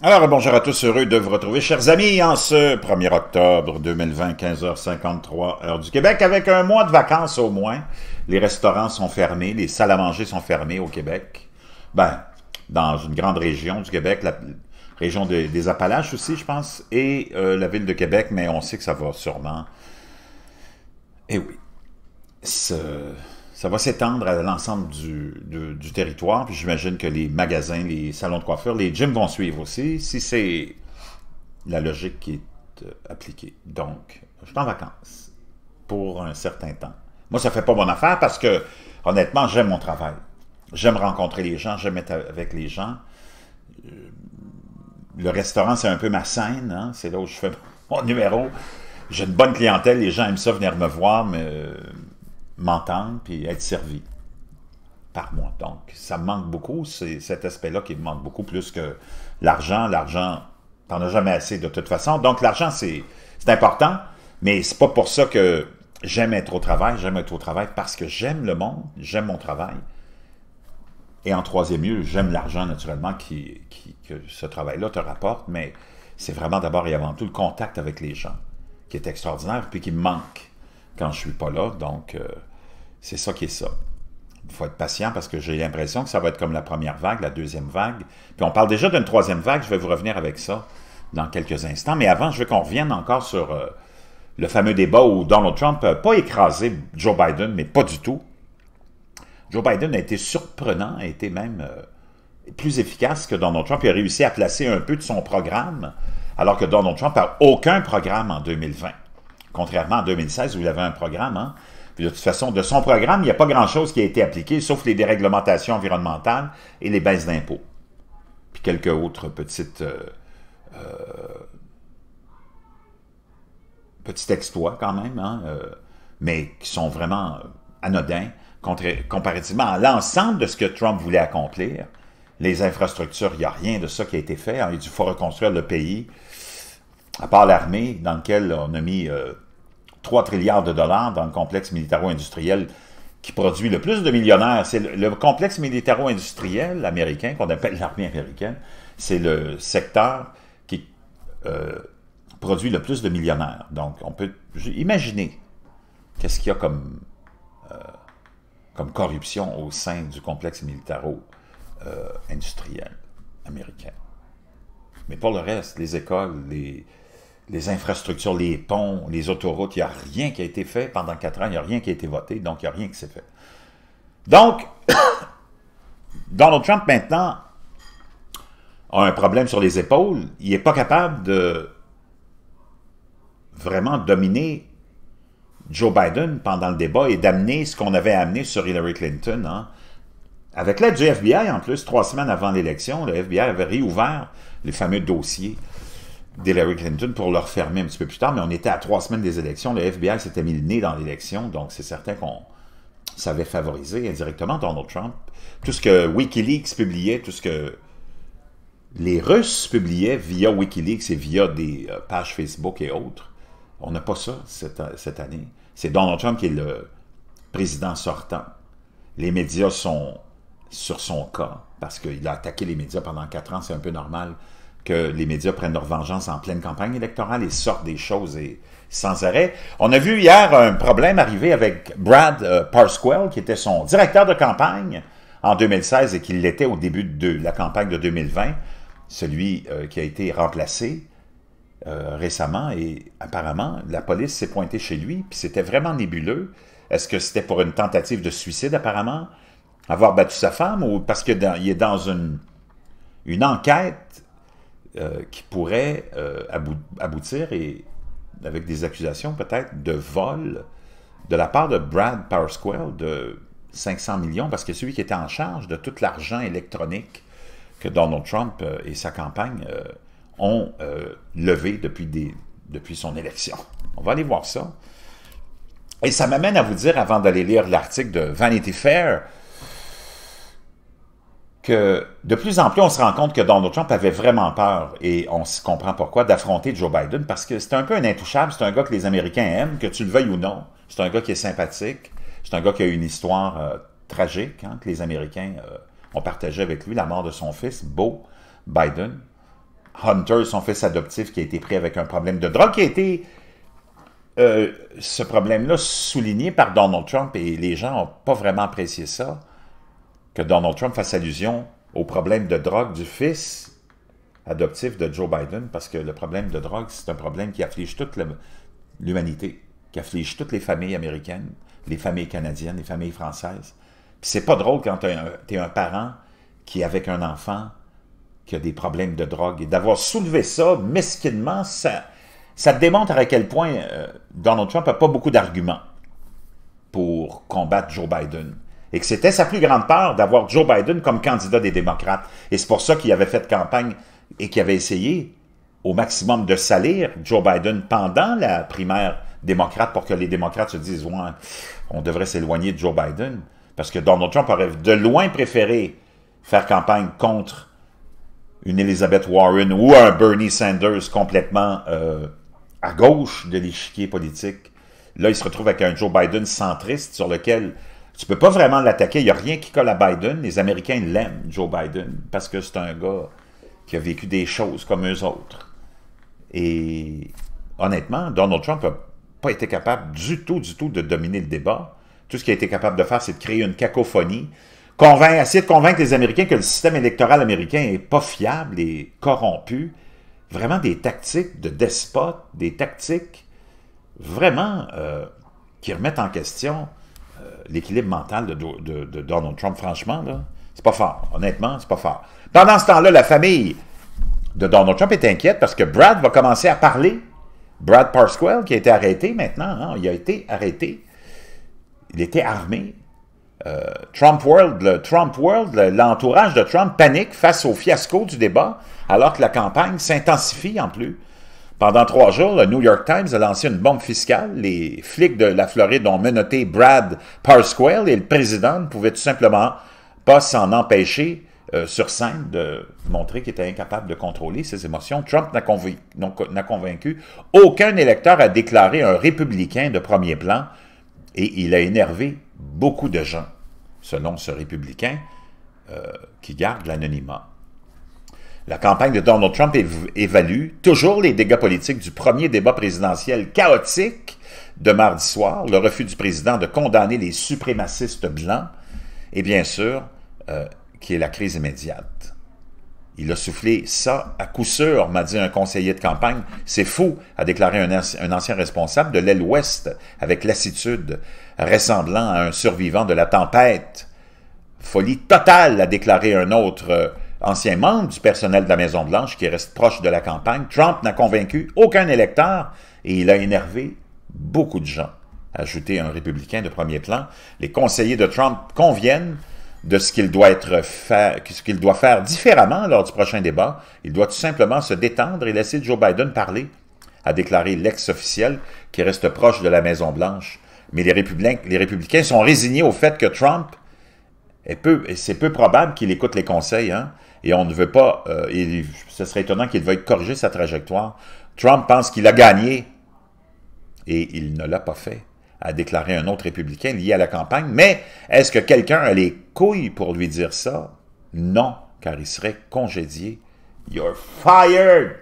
Alors, bonjour à tous, heureux de vous retrouver, chers amis, en ce 1er octobre 2020, 15h53, heure du Québec, avec un mois de vacances au moins. Les restaurants sont fermés, les salles à manger sont fermées au Québec. Ben, dans une grande région du Québec, la région des Appalaches aussi, je pense, et euh, la ville de Québec, mais on sait que ça va sûrement. Eh oui, ce ça va s'étendre à l'ensemble du, territoire. Puis j'imagine que les magasins, les salons de coiffure, les gyms vont suivre aussi, si c'est la logique qui est euh, appliquée. Donc, je suis en vacances pour un certain temps. Moi, ça ne fait pas mon affaire parce que, honnêtement, j'aime mon travail. J'aime rencontrer les gens, j'aime être avec les gens. Euh, le restaurant, c'est un peu ma scène. Hein. C'est là où je fais mon numéro j'ai une bonne clientèle, les gens aiment ça venir me voir, mais euh, m'entendre puis être servi par moi. Donc, ça me manque beaucoup. C'est cet aspect-là qui me manque beaucoup plus que l'argent. L'argent, t'en as jamais assez de toute façon. Donc, l'argent, c'est important, mais c'est pas pour ça que j'aime être au travail. J'aime être au travail parce que j'aime le monde, j'aime mon travail. Et en troisième lieu, j'aime l'argent, naturellement, qui, que ce travail-là te rapporte, mais c'est vraiment d'abord et avant tout le contact avec les gens qui est extraordinaire puis qui me manque quand je suis pas là. Donc, euh, c'est ça qui est ça. Il faut être patient parce que j'ai l'impression que ça va être comme la première vague, la deuxième vague. Puis on parle déjà d'une troisième vague, je vais vous revenir avec ça dans quelques instants. Mais avant, je veux qu'on revienne encore sur euh, le fameux débat où Donald Trump n'a pas écrasé Joe Biden, mais pas du tout. Joe Biden a été surprenant, a été même euh, plus efficace que Donald Trump. Il a réussi à placer un peu de son programme, alors que Donald Trump n'a aucun programme en 2020. Contrairement à 2016 où il avait un programme, hein? de toute façon, de son programme, il n'y a pas grand-chose qui a été appliqué, sauf les déréglementations environnementales et les baisses d'impôts. Puis quelques autres petites... Euh, euh, petits exploits quand même, hein, euh, mais qui sont vraiment anodins comparativement à l'ensemble de ce que Trump voulait accomplir. Les infrastructures, il n'y a rien de ça qui a été fait. Hein, il faut reconstruire le pays, à part l'armée, dans laquelle on a mis... 3 trilliards de dollars dans le complexe militaro-industriel qui produit le plus de millionnaires. C'est le, complexe militaro-industriel américain, qu'on appelle l'armée américaine, c'est le secteur qui euh, produit le plus de millionnaires. Donc, on peut imaginer qu'est-ce qu'il y a comme, euh, comme corruption au sein du complexe militaro-industriel euh, américain. Mais pour le reste, les écoles, les, les infrastructures, les ponts, les autoroutes, il n'y a rien qui a été fait pendant quatre ans, il n'y a rien qui a été voté, donc il n'y a rien qui s'est fait. Donc, Donald Trump maintenant a un problème sur les épaules, il n'est pas capable de vraiment dominer Joe Biden pendant le débat et d'amener ce qu'on avait amené sur Hillary Clinton. Hein. Avec l'aide du FBI, en plus, trois semaines avant l'élection, le FBI avait réouvert les fameux dossiers d'Hillary Clinton pour le refermer un petit peu plus tard, mais on était à trois semaines des élections. Le FBI s'était mis le nez dans l'élection, donc c'est certain qu'on savait favoriser indirectement Donald Trump. Tout ce que Wikileaks publiait, tout ce que les Russes publiaient via Wikileaks et via des euh, pages Facebook et autres, on n'a pas ça cette, année. C'est Donald Trump qui est le président sortant. Les médias sont sur son cas parce qu'il a attaqué les médias pendant quatre ans, c'est un peu normal que les médias prennent leur vengeance en pleine campagne électorale et sortent des choses et sans arrêt. On a vu hier un problème arriver avec Brad euh, qui était son directeur de campagne en 2016 et qui l'était au début de, la campagne de 2020, celui euh, qui a été remplacé euh, récemment et apparemment la police s'est pointée chez lui, puis c'était vraiment nébuleux. Est-ce que c'était pour une tentative de suicide apparemment, avoir battu sa femme ou parce qu'il est dans une, une enquête euh, qui pourrait euh, aboutir et, avec des accusations peut-être de vol de la part de Brad Parscale de 500 millions, parce que celui qui était en charge de tout l'argent électronique que Donald Trump euh, et sa campagne ont levé depuis, depuis son élection. On va aller voir ça. Et ça m'amène à vous dire, avant d'aller lire l'article de Vanity Fair, que de plus en plus, on se rend compte que Donald Trump avait vraiment peur, et on se comprend pourquoi, d'affronter Joe Biden, parce que c'est un peu un intouchable, c'est un gars que les Américains aiment, que tu le veuilles ou non. C'est un gars qui est sympathique, c'est un gars qui a une histoire euh, tragique, hein, que les Américains euh, ont partagé avec lui, la mort de son fils, Beau Biden. Hunter, son fils adoptif, qui a été pris avec un problème de drogue, qui a été euh, ce problème-là souligné par Donald Trump et les gens n'ont pas vraiment apprécié ça que Donald Trump fasse allusion au problème de drogue du fils adoptif de Joe Biden, parce que le problème de drogue, c'est un problème qui afflige toute l'humanité, qui afflige toutes les familles américaines, les familles canadiennes, les familles françaises. Puis c'est pas drôle quand tu es un parent qui, avec un enfant, qui a des problèmes de drogue, et d'avoir soulevé ça mesquinement, ça, ça démontre à quel point euh, Donald Trump n'a pas beaucoup d'arguments pour combattre Joe Biden et que c'était sa plus grande peur d'avoir Joe Biden comme candidat des démocrates. Et c'est pour ça qu'il avait fait campagne et qu'il avait essayé au maximum de salir Joe Biden pendant la primaire démocrate pour que les démocrates se disent ouais, on devrait s'éloigner de Joe Biden parce que Donald Trump aurait de loin préféré faire campagne contre une Elizabeth Warren ou un Bernie Sanders complètement euh, à gauche de l'échiquier politique. Là, il se retrouve avec un Joe Biden centriste sur lequel tu peux pas vraiment l'attaquer. Il n'y a rien qui colle à Biden. Les Américains l'aiment, Joe Biden, parce que c'est un gars qui a vécu des choses comme eux autres. Et honnêtement, Donald Trump n'a pas été capable du tout, du tout de dominer le débat. Tout ce qu'il a été capable de faire, c'est de créer une cacophonie, convaincre, essayer de convaincre les Américains que le système électoral américain n'est pas fiable et corrompu. Vraiment des tactiques de despotes, des tactiques vraiment euh, qui remettent en question l'équilibre mental de, Donald Trump, franchement, c'est pas fort. Honnêtement, c'est pas fort. Pendant ce temps-là, la famille de Donald Trump est inquiète parce que Brad va commencer à parler. Brad Parsquale, qui a été arrêté maintenant, hein, il a été arrêté. Il était armé. Euh, Trump World, le Trump World, l'entourage de Trump panique face au fiasco du débat, alors que la campagne s'intensifie en plus. Pendant trois jours, le New York Times a lancé une bombe fiscale. Les flics de la Floride ont menotté Brad Parsquale et le président ne pouvait tout simplement pas s'en empêcher euh, sur scène de montrer qu'il était incapable de contrôler ses émotions. Trump n'a convaincu, aucun électeur à déclarer un républicain de premier plan et il a énervé beaucoup de gens, selon ce républicain euh, qui garde l'anonymat. La campagne de Donald Trump évalue toujours les dégâts politiques du premier débat présidentiel chaotique de mardi soir, le refus du président de condamner les suprémacistes blancs, et bien sûr, euh, qui est la crise immédiate. Il a soufflé ça à coup sûr, m'a dit un conseiller de campagne. C'est fou, a déclaré un, ancien responsable de l'aile ouest avec lassitude, ressemblant à un survivant de la tempête. Folie totale, a déclaré un autre. Euh, ancien membre du personnel de la Maison-Blanche qui reste proche de la campagne, Trump n'a convaincu aucun électeur et il a énervé beaucoup de gens. Ajouté un républicain de premier plan, les conseillers de Trump conviennent de ce qu'il doit, être fait, doit faire différemment lors du prochain débat. Il doit tout simplement se détendre et laisser Joe Biden parler, a déclaré l'ex-officiel qui reste proche de la Maison-Blanche. Mais les républicains, sont résignés au fait que Trump, c'est peu probable qu'il écoute les conseils. Hein? et on ne veut pas, euh, et ce serait étonnant qu'il veuille corriger sa trajectoire. Trump pense qu'il a gagné et il ne l'a pas fait, a déclaré un autre républicain lié à la campagne. Mais est-ce que quelqu'un a les couilles pour lui dire ça? Non, car il serait congédié. You're fired!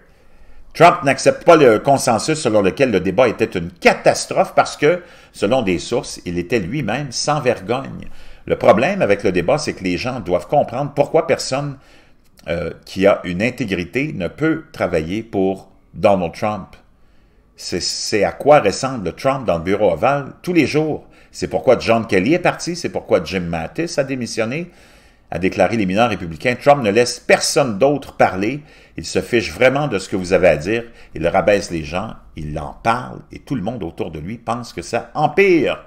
Trump n'accepte pas le consensus selon lequel le débat était une catastrophe parce que, selon des sources, il était lui-même sans vergogne. Le problème avec le débat, c'est que les gens doivent comprendre pourquoi personne euh, qui a une intégrité ne peut travailler pour Donald Trump. C'est à quoi ressemble Trump dans le bureau Oval tous les jours. C'est pourquoi John Kelly est parti, c'est pourquoi Jim Mattis a démissionné, a déclaré les mineurs républicains. Trump ne laisse personne d'autre parler, il se fiche vraiment de ce que vous avez à dire, il rabaisse les gens, il en parle et tout le monde autour de lui pense que ça empire.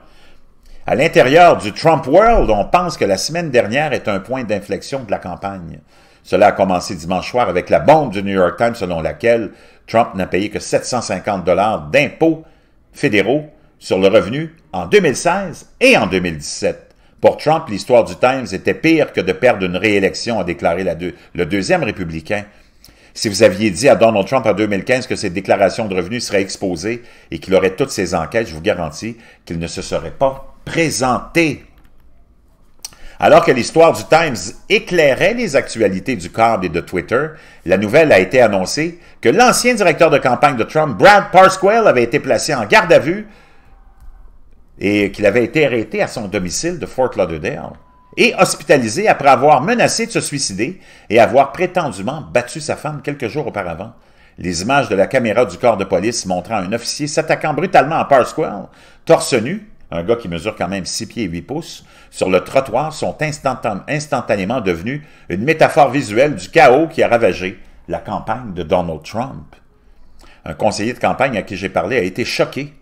À l'intérieur du Trump World, on pense que la semaine dernière est un point d'inflexion de la campagne. Cela a commencé dimanche soir avec la bombe du New York Times selon laquelle Trump n'a payé que 750 dollars d'impôts fédéraux sur le revenu en 2016 et en 2017. Pour Trump, l'histoire du Times était pire que de perdre une réélection, a déclaré le deuxième républicain. Si vous aviez dit à Donald Trump en 2015 que ses déclarations de revenus seraient exposées et qu'il aurait toutes ses enquêtes, je vous garantis qu'il ne se serait pas présenté alors que l'histoire du Times éclairait les actualités du câble et de Twitter, la nouvelle a été annoncée que l'ancien directeur de campagne de Trump, Brad Parscale, avait été placé en garde à vue et qu'il avait été arrêté à son domicile de Fort Lauderdale et hospitalisé après avoir menacé de se suicider et avoir prétendument battu sa femme quelques jours auparavant. Les images de la caméra du corps de police montrant un officier s'attaquant brutalement à Parsquale, torse nu, un gars qui mesure quand même 6 pieds et 8 pouces, sur le trottoir sont instantanément devenus une métaphore visuelle du chaos qui a ravagé la campagne de Donald Trump. Un conseiller de campagne à qui j'ai parlé a été choqué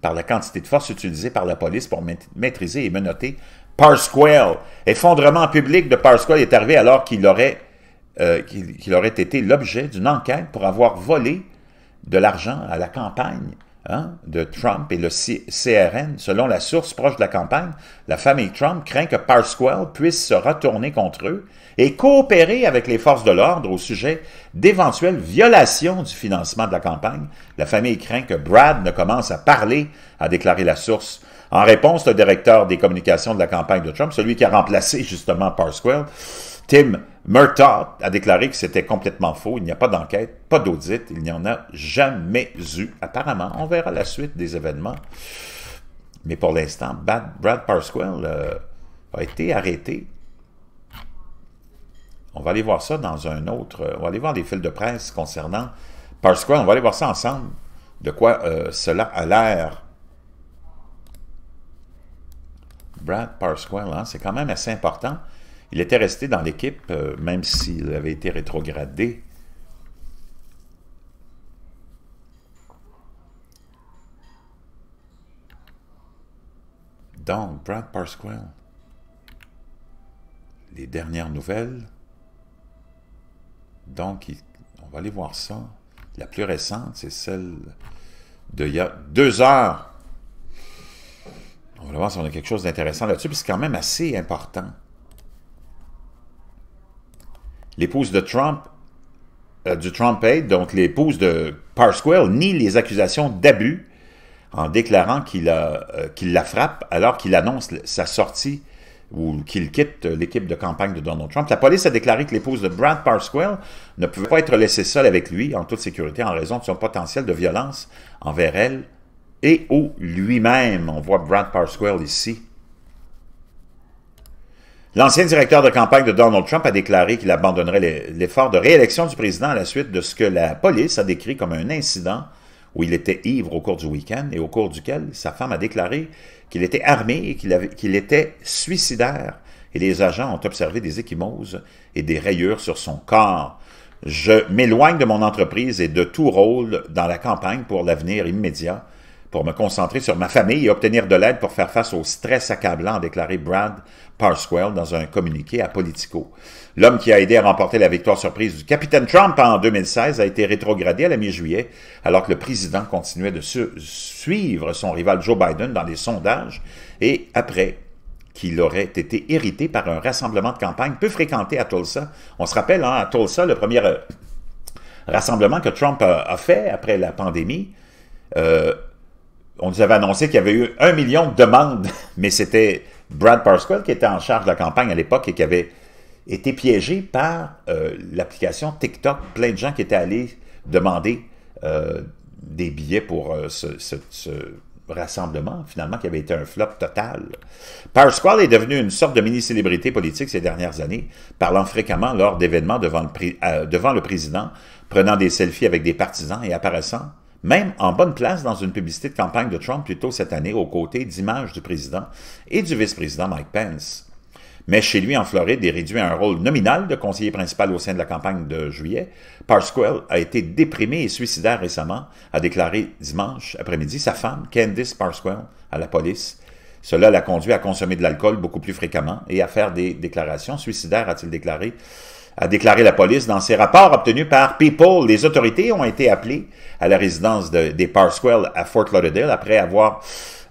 par la quantité de force utilisée par la police pour maîtriser et menotter Parsquale. Effondrement public de Parsquale est arrivé alors qu'il aurait, euh, aurait été l'objet d'une enquête pour avoir volé de l'argent à la campagne Hein, de Trump et le CRN. Selon la source proche de la campagne, la famille Trump craint que Parsquale puisse se retourner contre eux et coopérer avec les forces de l'ordre au sujet d'éventuelles violations du financement de la campagne. La famille craint que Brad ne commence à parler, a déclaré la source. En réponse, le directeur des communications de la campagne de Trump, celui qui a remplacé justement Parsquale, Tim Murtaugh a déclaré que c'était complètement faux. Il n'y a pas d'enquête, pas d'audit. Il n'y en a jamais eu, apparemment. On verra la suite des événements. Mais pour l'instant, Brad Parsquel euh, a été arrêté. On va aller voir ça dans un autre... Euh, on va aller voir des fils de presse concernant Parsquel. On va aller voir ça ensemble, de quoi euh, cela a l'air. Brad Parsquel, hein, c'est quand même assez important. Il était resté dans l'équipe, euh, même s'il avait été rétrogradé. Donc, Brad Parsquale, les dernières nouvelles. Donc, on va aller voir ça. La plus récente, c'est celle de y a deux heures. On va voir si on a quelque chose d'intéressant là-dessus, puis c'est quand même assez important l'épouse de Trump, euh, du Trump Aid, donc l'épouse de Parswell nie les accusations d'abus en déclarant qu'il euh, la frappe alors qu'il annonce sa sortie ou qu'il quitte euh, l'équipe de campagne de Donald Trump. La police a déclaré que l'épouse de Brad Parswell ne pouvait pas être laissée seule avec lui en toute sécurité en raison de son potentiel de violence envers elle et ou lui-même. On voit Brad Parswell ici. L'ancien directeur de campagne de Donald Trump a déclaré qu'il abandonnerait l'effort de réélection du président à la suite de ce que la police a décrit comme un incident où il était ivre au cours du week-end et au cours duquel sa femme a déclaré qu'il était armé et qu'il était suicidaire. Et les agents ont observé des échymoses et des rayures sur son corps. Je m'éloigne de mon entreprise et de tout rôle dans la campagne pour l'avenir immédiat pour me concentrer sur ma famille et obtenir de l'aide pour faire face au stress accablant, a déclaré Brad Parswell dans un communiqué à Politico. L'homme qui a aidé à remporter la victoire surprise du capitaine Trump en 2016 a été rétrogradé à la mi-juillet, alors que le président continuait de suivre son rival Joe Biden dans les sondages et après qu'il aurait été hérité par un rassemblement de campagne peu fréquenté à Tulsa. On se rappelle, hein, à Tulsa, le premier euh, rassemblement que Trump a, fait après la pandémie, euh, on nous avait annoncé qu'il y avait eu un million de demandes, mais c'était Brad Parscale qui était en charge de la campagne à l'époque et qui avait été piégé par euh, l'application TikTok. Plein de gens qui étaient allés demander euh, des billets pour euh, ce, rassemblement, finalement, qui avait été un flop total. Parsquale est devenu une sorte de mini-célébrité politique ces dernières années, parlant fréquemment lors d'événements devant le président, prenant des selfies avec des partisans et apparaissant même en bonne place dans une publicité de campagne de Trump plus tôt cette année aux côtés d'images du président et du vice-président Mike Pence. Mais chez lui, en Floride, est réduit à un rôle nominal de conseiller principal au sein de la campagne de juillet. Parsquale a été déprimé et suicidaire récemment, a déclaré dimanche après-midi sa femme, Candice Parsquale, à la police. Cela l'a conduit à consommer de l'alcool beaucoup plus fréquemment et à faire des déclarations suicidaires, a-t-il déclaré a déclaré la police. Dans ses rapports obtenus par People, les autorités ont été appelées à la résidence de, des Parswell à Fort Lauderdale après avoir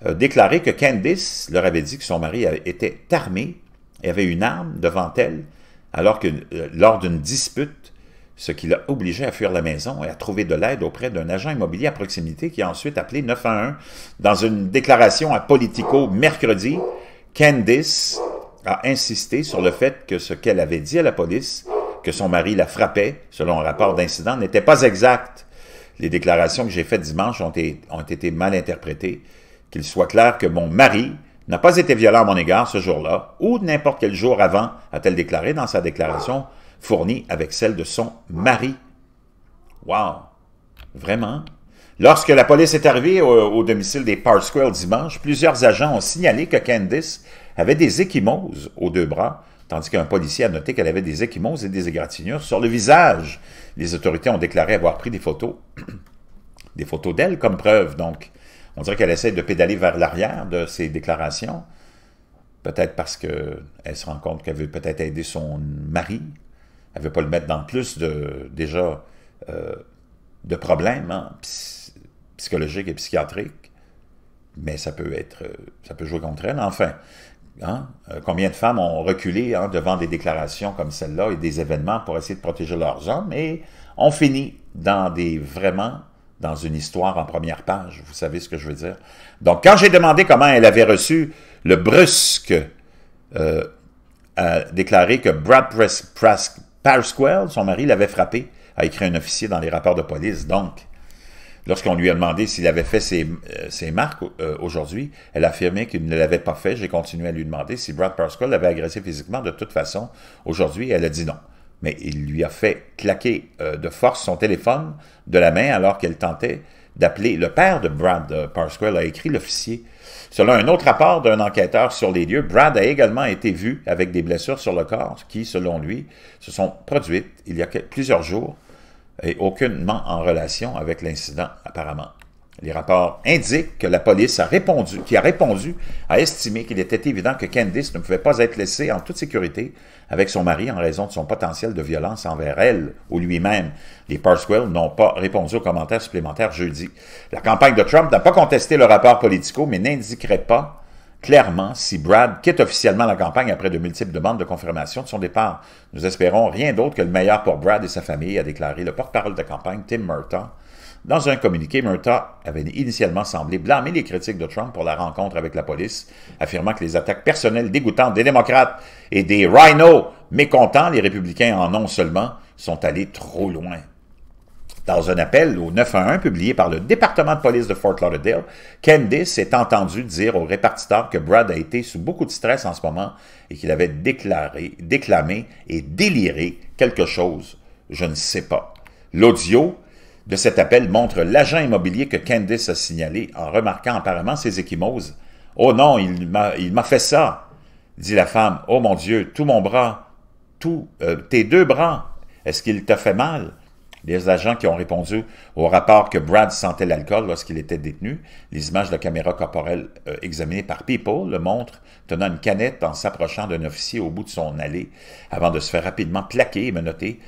euh, déclaré que Candice leur avait dit que son mari était armé et avait une arme devant elle, alors que euh, lors d'une dispute, ce qui l'a obligé à fuir la maison et à trouver de l'aide auprès d'un agent immobilier à proximité qui a ensuite appelé 911. Dans une déclaration à Politico mercredi, Candice a insisté sur le fait que ce qu'elle avait dit à la police, que son mari la frappait, selon un rapport d'incident, n'était pas exact. Les déclarations que j'ai faites dimanche ont, été, mal interprétées. Qu'il soit clair que mon mari n'a pas été violent à mon égard ce jour-là, ou n'importe quel jour avant, a-t-elle déclaré dans sa déclaration fournie avec celle de son mari. Wow! Vraiment? Lorsque la police est arrivée au, domicile des Parsquale dimanche, plusieurs agents ont signalé que Candice avait des échymoses aux deux bras, tandis qu'un policier a noté qu'elle avait des échymoses et des égratignures sur le visage. Les autorités ont déclaré avoir pris des photos, des photos d'elle comme preuve, donc. On dirait qu'elle essaie de pédaler vers l'arrière de ses déclarations, peut-être parce qu'elle se rend compte qu'elle veut peut-être aider son mari, elle ne veut pas le mettre dans plus de, déjà, euh, de problèmes hein, psychologiques et psychiatriques, mais ça peut être, euh, ça peut jouer contre elle. Enfin, Hein, euh, combien de femmes ont reculé hein, devant des déclarations comme celle-là et des événements pour essayer de protéger leurs hommes et on finit dans des vraiment dans une histoire en première page, vous savez ce que je veux dire. Donc quand j'ai demandé comment elle avait reçu le brusque euh, a déclaré que Brad Square, son mari, l'avait frappé, a écrit un officier dans les rapports de police. Donc, Lorsqu'on lui a demandé s'il avait fait ses, euh, marques euh, aujourd'hui, elle a affirmé qu'il ne l'avait pas fait. J'ai continué à lui demander si Brad Parscale l'avait agressé physiquement. De toute façon, aujourd'hui, elle a dit non. Mais il lui a fait claquer euh, de force son téléphone de la main alors qu'elle tentait d'appeler. Le père de Brad Parscale a écrit l'officier. Selon un autre rapport d'un enquêteur sur les lieux, Brad a également été vu avec des blessures sur le corps qui, selon lui, se sont produites il y a plusieurs jours et aucunement en relation avec l'incident apparemment. Les rapports indiquent que la police a répondu, qui a répondu, a estimé qu'il était évident que Candice ne pouvait pas être laissée en toute sécurité avec son mari en raison de son potentiel de violence envers elle ou lui-même. Les Parswell n'ont pas répondu aux commentaires supplémentaires jeudi. La campagne de Trump n'a pas contesté le rapport politico, mais n'indiquerait pas clairement si Brad quitte officiellement la campagne après de multiples demandes de confirmation de son départ. Nous espérons rien d'autre que le meilleur pour Brad et sa famille, a déclaré le porte-parole de campagne Tim Murtaugh. Dans un communiqué, Murtaugh avait initialement semblé blâmer les critiques de Trump pour la rencontre avec la police, affirmant que les attaques personnelles dégoûtantes des démocrates et des rhinos mécontents, les républicains en ont seulement, sont allés trop loin. Dans un appel au 911 publié par le département de police de Fort Lauderdale, Candice est entendu dire au répartiteur que Brad a été sous beaucoup de stress en ce moment et qu'il avait déclaré, déclamé et déliré quelque chose. Je ne sais pas. L'audio de cet appel montre l'agent immobilier que Candice a signalé en remarquant apparemment ses échymoses. Oh non, il m'a fait ça, dit la femme. Oh mon Dieu, tout mon bras, tout, euh, tes deux bras, est-ce qu'il t'a fait mal? Les agents qui ont répondu au rapport que Brad sentait l'alcool lorsqu'il était détenu, les images de la caméra corporelle euh, examinées par People le montrent tenant une canette en s'approchant d'un officier au bout de son allée avant de se faire rapidement plaquer et menoter,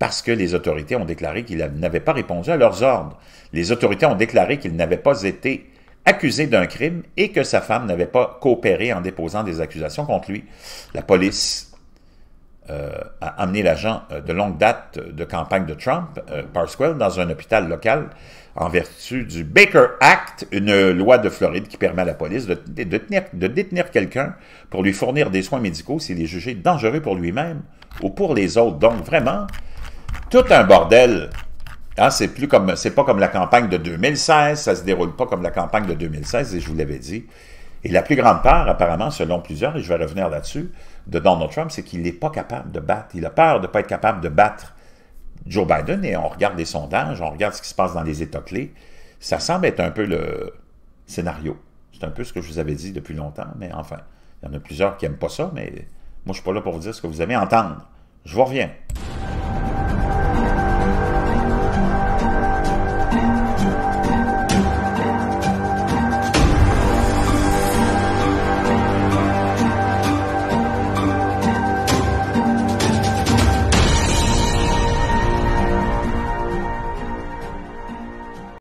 parce que les autorités ont déclaré qu'il n'avait pas répondu à leurs ordres. Les autorités ont déclaré qu'il n'avait pas été accusé d'un crime et que sa femme n'avait pas coopéré en déposant des accusations contre lui. La police euh, a amené l'agent euh, de longue date de campagne de Trump, euh, Parswell, dans un hôpital local en vertu du Baker Act, une loi de Floride qui permet à la police de, détenir quelqu'un pour lui fournir des soins médicaux s'il est jugé dangereux pour lui-même ou pour les autres. Donc vraiment, tout un bordel. Hein. c'est plus comme, c'est pas comme la campagne de 2016, ça se déroule pas comme la campagne de 2016, et je vous l'avais dit. Et la plus grande part, apparemment, selon plusieurs, et je vais revenir là-dessus, de Donald Trump, c'est qu'il n'est pas capable de battre. Il a peur de ne pas être capable de battre Joe Biden. Et on regarde les sondages, on regarde ce qui se passe dans les États clés. Ça semble être un peu le scénario. C'est un peu ce que je vous avais dit depuis longtemps, mais enfin, il y en a plusieurs qui n'aiment pas ça, mais moi, je ne suis pas là pour vous dire ce que vous aimez entendre. Je vous reviens.